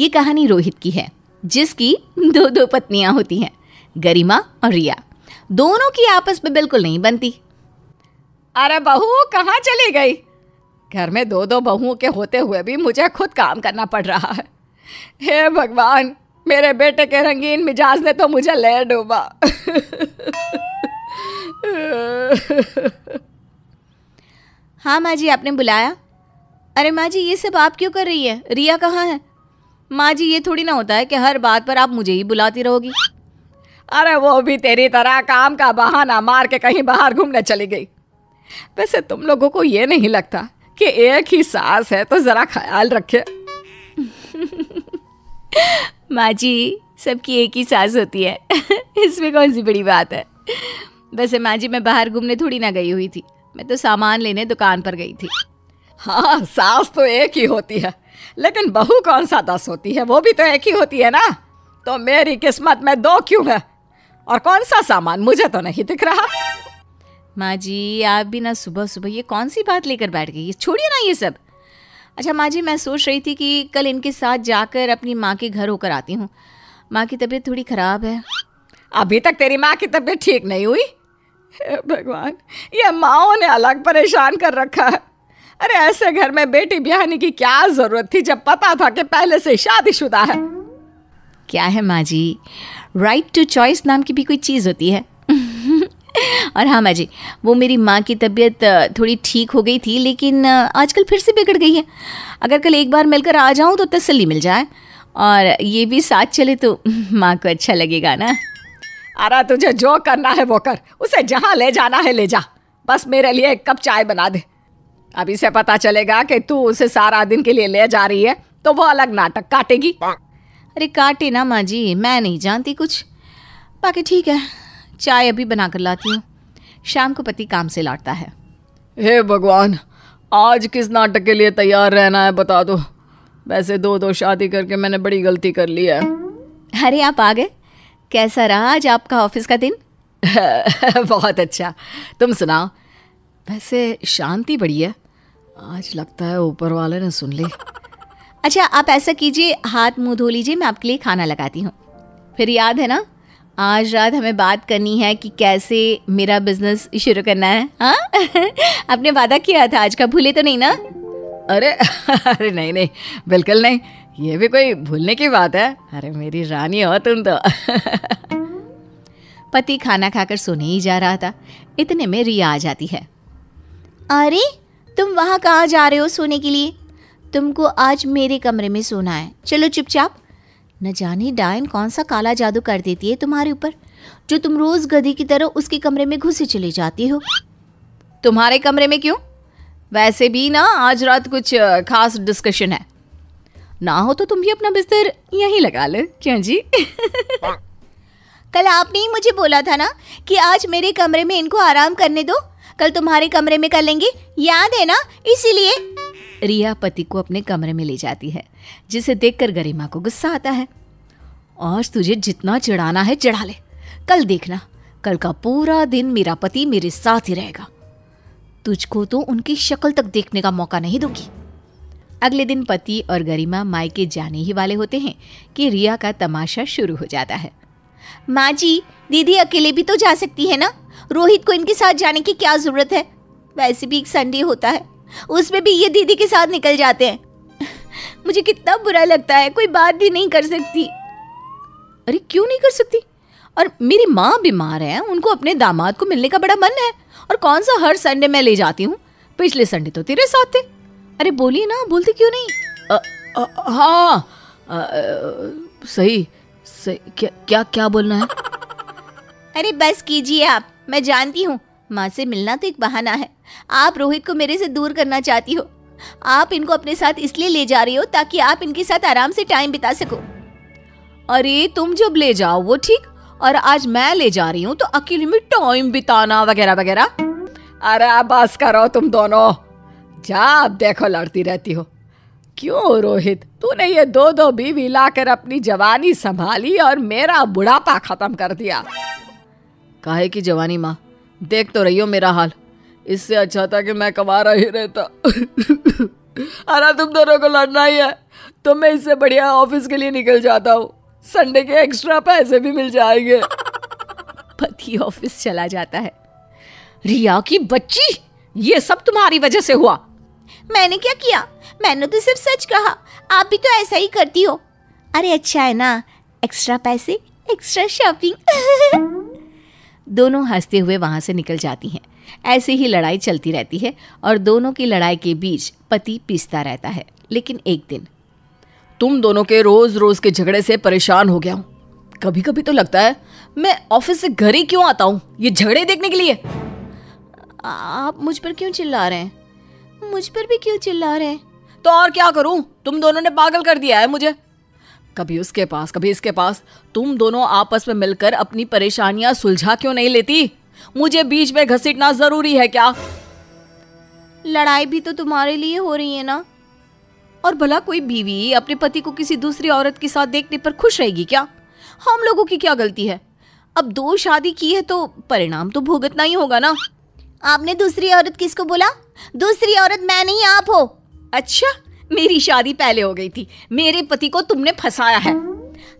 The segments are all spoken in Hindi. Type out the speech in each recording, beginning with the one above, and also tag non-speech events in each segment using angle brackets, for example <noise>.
ये कहानी रोहित की है जिसकी दो दो पत्नियां होती हैं गरिमा और रिया दोनों की आपस में बिल्कुल नहीं बनती अरे बहू कहाँ चली गई घर में दो दो बहुओं के होते हुए भी मुझे खुद काम करना पड़ रहा है हे भगवान मेरे बेटे के रंगीन मिजाज ने तो मुझे ले डूबा हाँ माँ जी आपने बुलाया अरे माँ जी ये सब आप क्यों कर रही है रिया कहाँ है माँ जी ये थोड़ी ना होता है कि हर बात पर आप मुझे ही बुलाती रहोगी अरे वो भी तेरी तरह काम का बहाना मार के कहीं बाहर घूमने चली गई वैसे तुम लोगों को ये नहीं लगता कि एक ही सास है तो ज़रा ख्याल रखे <laughs> माँ जी सबकी एक ही सास होती है <laughs> इसमें कौन सी बड़ी बात है वैसे माँ जी मैं बाहर घूमने थोड़ी ना गई हुई थी मैं तो सामान लेने दुकान पर गई थी हाँ सास तो एक ही होती है लेकिन बहू कौन सा दस होती है वो भी तो एक ही होती है ना तो मेरी किस्मत में दो क्यों है और कौन सा सामान मुझे तो नहीं दिख रहा माँ जी आप भी ना सुबह सुबह ये कौन सी बात लेकर बैठ गई छोड़िए ना ये सब अच्छा माँ जी मैं सोच रही थी कि कल इनके साथ जाकर अपनी माँ के घर होकर आती हूँ माँ की तबीयत थोड़ी ख़राब है अभी तक तेरी माँ की तबीयत ठीक नहीं हुई भगवान ये माओ ने अलग परेशान कर रखा है अरे ऐसे घर में बेटी ब्याहने की क्या जरूरत थी जब पता था कि पहले से शादीशुदा है क्या है माँ जी राइट टू चॉइस नाम की भी कोई चीज़ होती है <laughs> और हाँ माँ जी वो मेरी माँ की तबीयत थोड़ी ठीक हो गई थी लेकिन आजकल फिर से बिगड़ गई है अगर कल एक बार मिलकर आ जाऊँ तो तसली मिल जाए और ये भी साथ चले तो <laughs> माँ को अच्छा लगेगा ना अरे तुझे जो करना है वो कर उसे जहाँ ले जाना है ले जा बस मेरे लिए एक कप चाय बना दे अभी से पता चलेगा कि तू उसे सारा दिन के लिए ले जा रही है तो वो अलग नाटक काटेगी अरे काटे ना माँ जी मैं नहीं जानती कुछ बाकी ठीक है चाय अभी बना कर लाती हूँ शाम को पति काम से लौटता है हे भगवान आज किस नाटक के लिए तैयार रहना है बता दो वैसे दो दो शादी करके मैंने बड़ी गलती कर ली है अरे आप आ गए कैसा रहा आज आपका ऑफिस का दिन <laughs> बहुत अच्छा तुम सुनाओ वैसे शांति बड़ी है आज लगता है ऊपर वाले ने सुन ली <laughs> अच्छा आप ऐसा कीजिए हाथ मुंह धो लीजिए मैं आपके लिए खाना लगाती हूँ फिर याद है ना आज रात हमें बात करनी है कि कैसे मेरा बिजनेस शुरू करना है हाँ <laughs> आपने वादा किया था आज का भूले तो नहीं ना अरे <laughs> अरे नहीं नहीं बिल्कुल नहीं ये भी कोई भूलने की बात है अरे मेरी रानी हो तुम तो पति खाना खाकर सोने ही जा रहा था इतने में रिया आ जाती है अरे तुम वहाँ कहाँ जा रहे हो सोने के लिए तुमको आज मेरे कमरे में सोना है चलो चुपचाप न जाने डायन कौन सा काला जादू कर देती है तुम्हारे ऊपर जो तुम रोज़ गधी की तरह उसके कमरे में घुसे चले जाती हो तुम्हारे कमरे में क्यों वैसे भी ना आज रात कुछ खास डिस्कशन है ना हो तो तुम भी अपना बिस्तर यहीं लगा लो क्यों जी <laughs> कल आपने ही मुझे बोला था ना कि आज मेरे कमरे में इनको आराम करने दो कल तुम्हारे कमरे में कर लेंगे याद है ना इसीलिए रिया पति को अपने कमरे में ले जाती है जिसे देखकर गरिमा को गुस्सा आता है और तुझे जितना चिढ़ाना है चिढ़ा ले कल देखना कल का पूरा दिन मेरा पति मेरे साथ ही रहेगा तुझको तो उनकी शक्ल तक देखने का मौका नहीं दूंगी अगले दिन पति और गरिमा मायके जाने ही वाले होते हैं कि रिया का तमाशा शुरू हो जाता है माँ जी दीदी अकेले भी तो जा सकती है ना रोहित को इनके साथ जाने की क्या ज़रूरत है वैसे भी एक संडे होता है उसमें भी ये दीदी के साथ निकल जाते हैं <laughs> मुझे कितना बुरा लगता है कोई बात भी नहीं कर सकती अरे क्यों नहीं कर सकती और मेरी माँ बीमार है उनको अपने दामाद को मिलने का बड़ा मन है और कौन सा हर संडे मैं ले जाती हूँ पिछले संडे तो तेरे साथ थे अरे बोलिए ना बोलते क्यों नहीं आ, आ, हाँ आ, आ, सही से क्या क्या क्या बोलना है अरे बस कीजिए आप मैं जानती हूँ माँ से मिलना तो एक बहाना है आप रोहित को मेरे से दूर करना चाहती हो आप इनको अपने साथ इसलिए ले जा रही हो ताकि आप इनके साथ आराम से टाइम बिता सको अरे तुम जब ले जाओ वो ठीक और आज मैं ले जा रही हूँ तो अकेले में टाइम बिताना वगैरह वगैरह अरे बस करो तुम दोनों जा अब देखो लड़ती रहती हो क्यों रोहित तूने ये दो दो बीवी लाकर अपनी जवानी संभाली और मेरा बुढ़ापा खत्म कर दिया काहे की जवानी माँ देख तो रही हो मेरा हाल इससे अच्छा था कि मैं कमारा ही रहता अरे तुम दोनों को लड़ना ही है तो मैं इससे बढ़िया ऑफिस के लिए निकल जाता हूँ संडे के एक्स्ट्रा पैसे भी मिल जाएंगे पति ऑफिस चला जाता है रिया की बच्ची ये सब तुम्हारी वजह से हुआ मैंने क्या किया मैंने तो सिर्फ सच कहा आप भी तो ऐसा ही करती हो अरे अच्छा है ना एक्स्ट्रा पैसे एक्स्ट्रा शॉपिंग <laughs> दोनों हंसते हुए वहां से निकल जाती हैं ऐसे ही लड़ाई चलती रहती है और दोनों की लड़ाई के बीच पति पीसता रहता है लेकिन एक दिन तुम दोनों के रोज रोज के झगड़े से परेशान हो गया हूँ कभी कभी तो लगता है मैं ऑफिस से घर ही क्यों आता हूँ ये झगड़े देखने के लिए आप मुझ पर क्यों चिल्ला रहे हैं मुझ पर भी क्यों चिल्ला रहे हैं तो और क्या करूं तुम दोनों ने पागल कर दिया है मुझे कभी उसके पास कभी इसके पास तुम दोनों आपस में मिलकर अपनी परेशानियां सुलझा क्यों नहीं लेती मुझे बीच में घसीटना जरूरी है क्या लड़ाई भी तो तुम्हारे लिए हो रही है ना और भला कोई बीवी अपने पति को किसी दूसरी औरत के साथ देखने पर खुश रहेगी क्या हम लोगों की क्या गलती है अब दो शादी की है तो परिणाम तो भुगतना ही होगा ना आपने दूसरी औरत किसको बोला दूसरी औरत मैं नहीं आप हो अच्छा मेरी शादी पहले हो गई थी मेरे पति को तुमने फंसाया है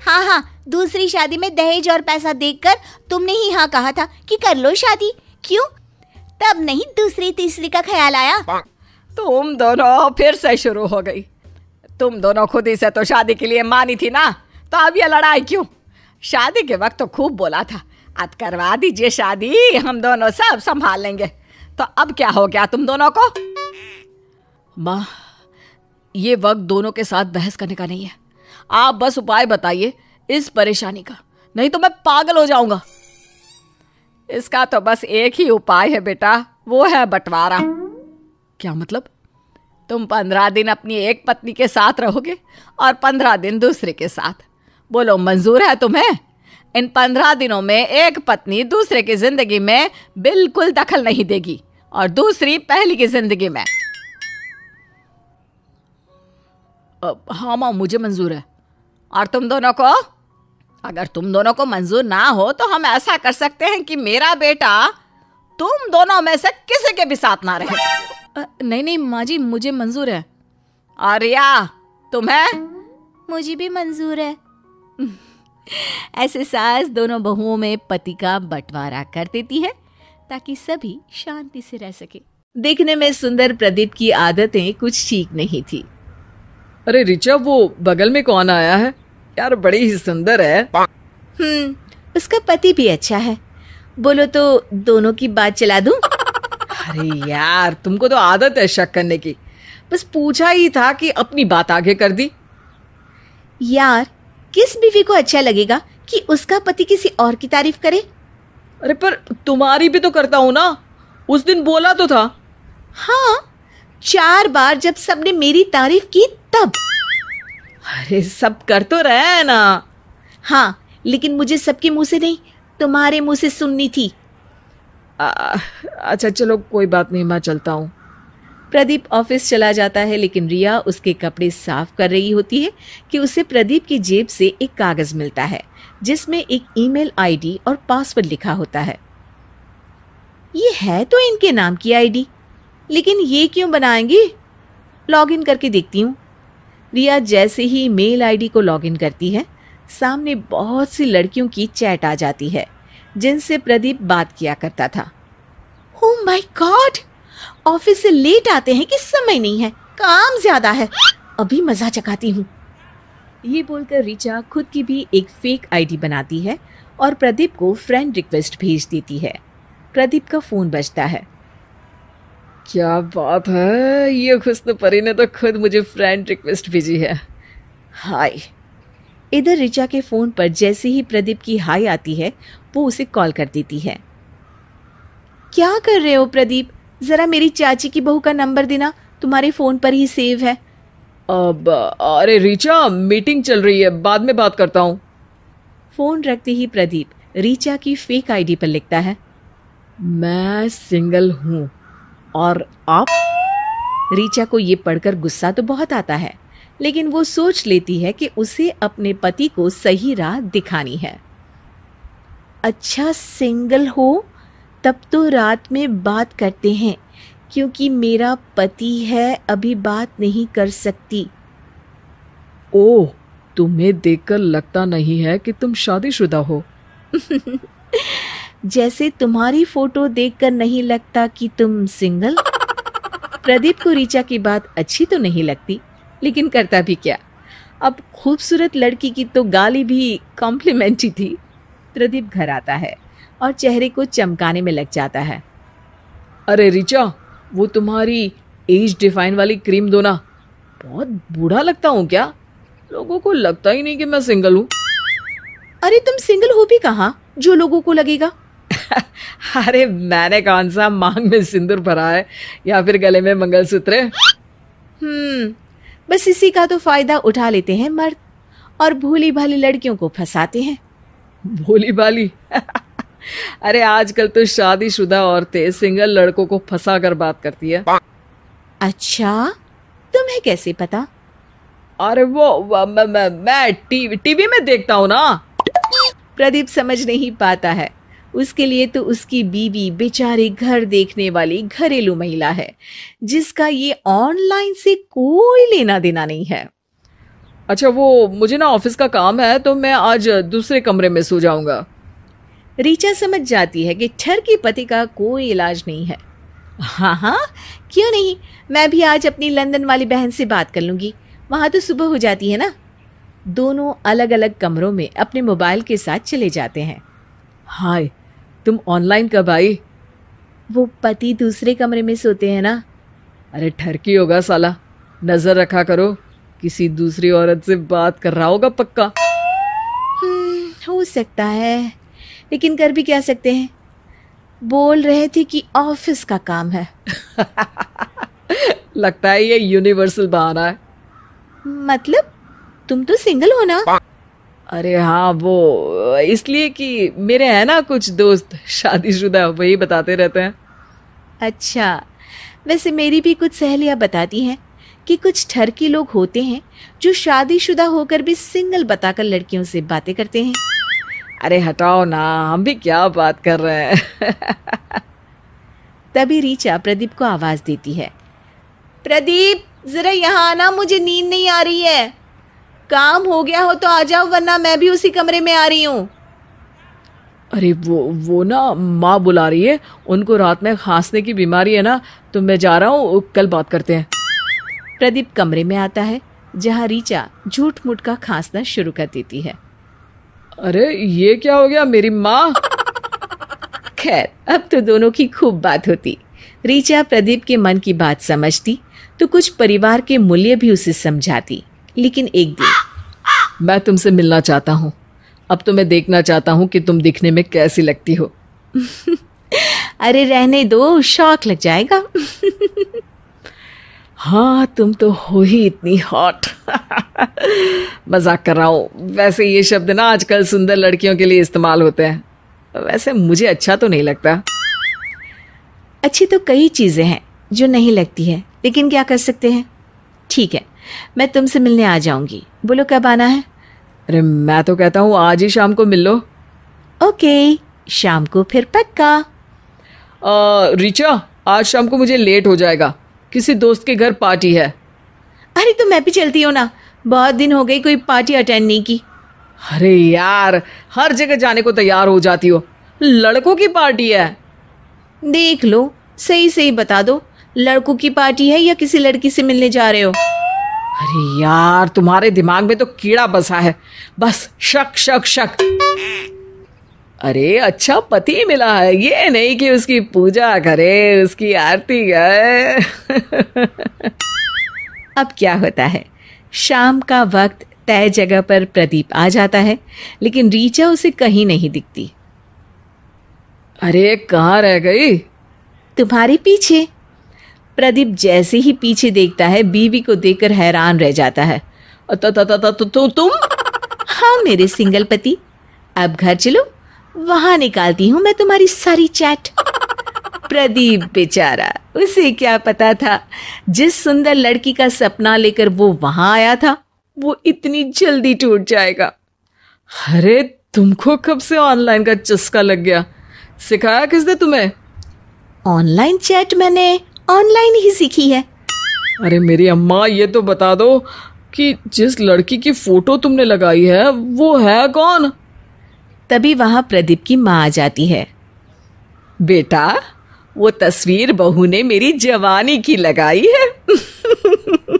हाँ हाँ दूसरी शादी में दहेज और पैसा देखकर तुमने ही हाँ कहा था कि कर लो शादी क्यों तब नहीं दूसरी तीसरी का ख्याल आया तुम दोनों फिर से शुरू हो गई तुम दोनों खुद ही से तो शादी के लिए मानी थी ना तो अब ये लड़ाई क्यों शादी के वक्त तो खूब बोला था अब करवा दीजिए शादी हम दोनों सब संभाल लेंगे तो अब क्या हो गया तुम दोनों को माँ ये वक्त दोनों के साथ बहस करने का नहीं है आप बस उपाय बताइए इस परेशानी का नहीं तो मैं पागल हो जाऊंगा इसका तो बस एक ही उपाय है बेटा वो है बंटवारा क्या मतलब तुम पंद्रह दिन अपनी एक पत्नी के साथ रहोगे और पंद्रह दिन दूसरे के साथ बोलो मंजूर है तुम्हें इन पंद्रह दिनों में एक पत्नी दूसरे की जिंदगी में बिल्कुल दखल नहीं देगी और दूसरी पहली की जिंदगी में हाँ माँ मुझे मंजूर है और तुम दोनों को अगर तुम दोनों को मंजूर ना हो तो हम ऐसा कर सकते हैं कि मेरा बेटा तुम दोनों में से किसी के भी साथ ना रहे नहीं नहीं माँ जी मुझे मंजूर है आर्या तुम्हें मुझे भी मंजूर है ऐसे सास दोनों बहुओं में पति का बंटवारा कर देती है ताकि सभी शांति से रह सके देखने में सुंदर प्रदीप की आदतें कुछ ठीक नहीं थी अरे रिचा वो बगल में कौन आया है यार बड़ी ही सुंदर है हम्म उसका पति भी अच्छा है बोलो तो दोनों की बात चला दूं अरे यार तुमको तो आदत है शक करने की बस पूछा ही था कि अपनी बात आगे कर दी यार किस बीवी को अच्छा लगेगा कि उसका पति किसी और की तारीफ करे अरे पर तुम्हारी भी तो करता हूँ ना उस दिन बोला तो था हाँ चार बार जब सबने मेरी तारीफ की तब अरे सब कर तो रहे ना हाँ लेकिन मुझे सबके मुंह से नहीं तुम्हारे मुंह से सुननी थी आ, अच्छा चलो कोई बात नहीं मैं चलता हूँ प्रदीप ऑफिस चला जाता है लेकिन रिया उसके कपड़े साफ कर रही होती है कि उसे प्रदीप की जेब से एक कागज़ मिलता है जिसमें एक ईमेल आईडी और पासवर्ड लिखा होता है ये है तो इनके नाम की आईडी लेकिन ये क्यों बनाएंगी लॉगिन करके देखती हूँ रिया जैसे ही मेल आईडी को लॉगिन करती है सामने बहुत सी लड़कियों की चैट आ जाती है जिनसे प्रदीप बात किया करता था ओ माय गॉड ऑफिस से लेट आते हैं कि समय नहीं है काम ज्यादा है अभी मजा चकाती हूँ ये बोलकर रिचा खुद की भी एक फेक आईडी बनाती है और प्रदीप को फ्रेंड रिक्वेस्ट भेज देती है प्रदीप का फ़ोन बजता है क्या बात है ये तो परी ने तो खुद मुझे फ्रेंड रिक्वेस्ट भेजी है हाय इधर रिचा के फ़ोन पर जैसे ही प्रदीप की हाई आती है वो उसे कॉल कर देती है क्या कर रहे हो प्रदीप ज़रा मेरी चाची की बहू का नंबर देना तुम्हारे फ़ोन पर ही सेव है अब अरे रिचा मीटिंग चल रही है बाद में बात करता हूँ फ़ोन रखते ही प्रदीप रिचा की फेक आईडी पर लिखता है मैं सिंगल हूँ और आप रीचा को ये पढ़कर गुस्सा तो बहुत आता है लेकिन वो सोच लेती है कि उसे अपने पति को सही राह दिखानी है अच्छा सिंगल हो तब तो रात में बात करते हैं क्योंकि मेरा पति है अभी बात नहीं कर सकती ओह तुम्हें देखकर लगता नहीं है कि तुम शादीशुदा हो <laughs> जैसे तुम्हारी फोटो देखकर नहीं लगता कि तुम सिंगल प्रदीप को रिचा की बात अच्छी तो नहीं लगती लेकिन करता भी क्या अब खूबसूरत लड़की की तो गाली भी कॉम्प्लीमेंट्री थी प्रदीप घर आता है और चेहरे को चमकाने में लग जाता है अरे रिचा वो तुम्हारी एज डिफाइन वाली क्रीम दो ना बहुत बूढ़ा लगता हूँ क्या लोगों को लगता ही नहीं कि मैं सिंगल हूँ अरे तुम सिंगल हो भी कहा जो लोगों को लगेगा <laughs> अरे मैंने कौन सा मांग में सिंदूर भरा है या फिर गले में मंगलसूत्र हम्म बस इसी का तो फायदा उठा लेते हैं मर्द और भोली भाली लड़कियों को फंसाते हैं भोली भाली <laughs> अरे आजकल तो शादीशुदा औरतें सिंगल लड़कों को फंसा कर बात करती है अच्छा तुम्हें कैसे पता अरे वो मैं, मैं, मैं टीवी टीवी में देखता हूँ ना प्रदीप समझ नहीं पाता है उसके लिए तो उसकी बीवी बेचारी घर देखने वाली घरेलू महिला है जिसका ये ऑनलाइन से कोई लेना देना नहीं है अच्छा वो मुझे ना ऑफिस का काम है तो मैं आज दूसरे कमरे में सो जाऊंगा रीचा समझ जाती है कि ठर के पति का कोई इलाज नहीं है हाँ हाँ क्यों नहीं मैं भी आज अपनी लंदन वाली बहन से बात कर लूंगी वहां तो सुबह हो जाती है ना दोनों अलग अलग कमरों में अपने मोबाइल के साथ चले जाते हैं हाय तुम ऑनलाइन कब आई वो पति दूसरे कमरे में सोते हैं ना अरे ठरकी होगा साला नज़र रखा करो किसी दूसरी औरत से बात कर रहा होगा पक्का हम्म, हो सकता है लेकिन कर भी क्या सकते हैं बोल रहे थे कि ऑफिस का काम है <laughs> लगता है ये यूनिवर्सल बहाना है मतलब तुम तो सिंगल हो ना अरे हाँ वो इसलिए कि मेरे हैं ना कुछ दोस्त शादीशुदा वही बताते रहते हैं अच्छा वैसे मेरी भी कुछ सहेलियाँ बताती हैं कि कुछ ठरकी लोग होते हैं जो शादीशुदा होकर भी सिंगल बताकर लड़कियों से बातें करते हैं अरे हटाओ ना हम भी क्या बात कर रहे हैं <laughs> तभी रीचा प्रदीप को आवाज़ देती है प्रदीप ज़रा यहाँ आना मुझे नींद नहीं आ रही है काम हो गया हो तो आ जाओ वरना मैं भी उसी कमरे में आ रही हूँ अरे वो वो ना माँ बुला रही है उनको रात में खांसने की बीमारी है ना तो मैं जा रहा हूँ कल बात करते हैं प्रदीप कमरे में आता है जहाँ रीचा झूठ मुठ का खांसना शुरू कर देती है अरे ये क्या हो गया मेरी माँ खैर अब तो दोनों की खूब बात होती रीचा प्रदीप के मन की बात समझती तो कुछ परिवार के मूल्य भी उसे समझाती लेकिन एक दिन मैं तुमसे मिलना चाहता हूँ अब तो मैं देखना चाहता हूँ कि तुम दिखने में कैसी लगती हो <laughs> अरे रहने दो शौक लग जाएगा <laughs> हाँ तुम तो हो ही इतनी हॉट <laughs> मजाक कर रहा हूँ वैसे ये शब्द ना आजकल सुंदर लड़कियों के लिए इस्तेमाल होते हैं वैसे मुझे अच्छा तो नहीं लगता अच्छी तो कई चीज़ें हैं जो नहीं लगती है लेकिन क्या कर सकते हैं ठीक है मैं तुमसे मिलने आ जाऊंगी बोलो कब आना है अरे मैं तो कहता हूँ आज ही शाम को मिल लो ओके शाम को फिर पक्का रिचा आज शाम को मुझे लेट हो जाएगा किसी दोस्त के घर पार्टी है अरे तो मैं भी चलती हूँ ना बहुत दिन हो गई कोई पार्टी अटेंड नहीं की अरे यार हर जगह जाने को तैयार हो जाती हो लड़कों की पार्टी है देख लो सही सही बता दो लड़कों की पार्टी है या किसी लड़की से मिलने जा रहे हो अरे यार तुम्हारे दिमाग में तो कीड़ा बसा है बस शक शक शक अरे अच्छा पति मिला है ये नहीं कि उसकी पूजा करे उसकी आरती करे अब क्या होता है शाम का वक्त तय जगह पर प्रदीप आ जाता है लेकिन रीचा उसे कहीं नहीं दिखती अरे कहाँ रह गई तुम्हारे पीछे प्रदीप जैसे ही पीछे देखता है बीवी को देखकर हैरान रह जाता है तो, तो, तो, तो, तो, तो तुम हाँ मेरे सिंगल पति अब घर चलो वहां निकालती हूँ मैं तुम्हारी सारी चैट प्रदीप बेचारा उसे क्या पता था जिस सुंदर लड़की का सपना लेकर वो वहां आया था वो इतनी जल्दी टूट जाएगा अरे तुमको कब से ऑनलाइन का चस्का लग गया सिखाया किसने तुम्हें ऑनलाइन चैट मैंने ऑनलाइन ही सीखी है अरे मेरी अम्मा ये तो बता दो कि जिस लड़की की फोटो तुमने लगाई है वो है कौन तभी वहाँ प्रदीप की माँ आ जाती है बेटा वो तस्वीर बहू ने मेरी जवानी की लगाई है <laughs>